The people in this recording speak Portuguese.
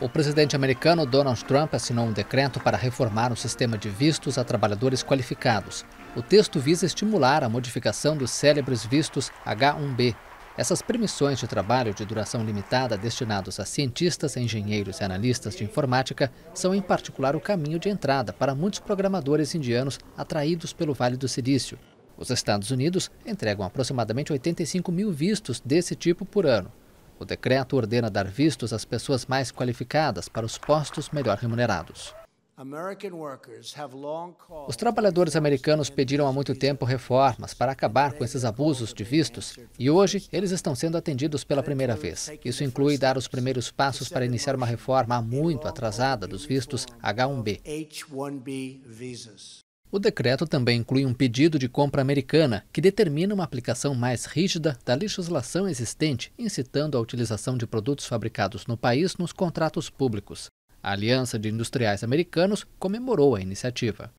O presidente americano Donald Trump assinou um decreto para reformar o sistema de vistos a trabalhadores qualificados. O texto visa estimular a modificação dos célebres vistos H1B. Essas permissões de trabalho de duração limitada destinados a cientistas, engenheiros e analistas de informática são, em particular, o caminho de entrada para muitos programadores indianos atraídos pelo Vale do Silício. Os Estados Unidos entregam aproximadamente 85 mil vistos desse tipo por ano. O decreto ordena dar vistos às pessoas mais qualificadas para os postos melhor remunerados. Os trabalhadores americanos pediram há muito tempo reformas para acabar com esses abusos de vistos e hoje eles estão sendo atendidos pela primeira vez. Isso inclui dar os primeiros passos para iniciar uma reforma muito atrasada dos vistos H-1B. O decreto também inclui um pedido de compra americana, que determina uma aplicação mais rígida da legislação existente, incitando a utilização de produtos fabricados no país nos contratos públicos. A Aliança de Industriais Americanos comemorou a iniciativa.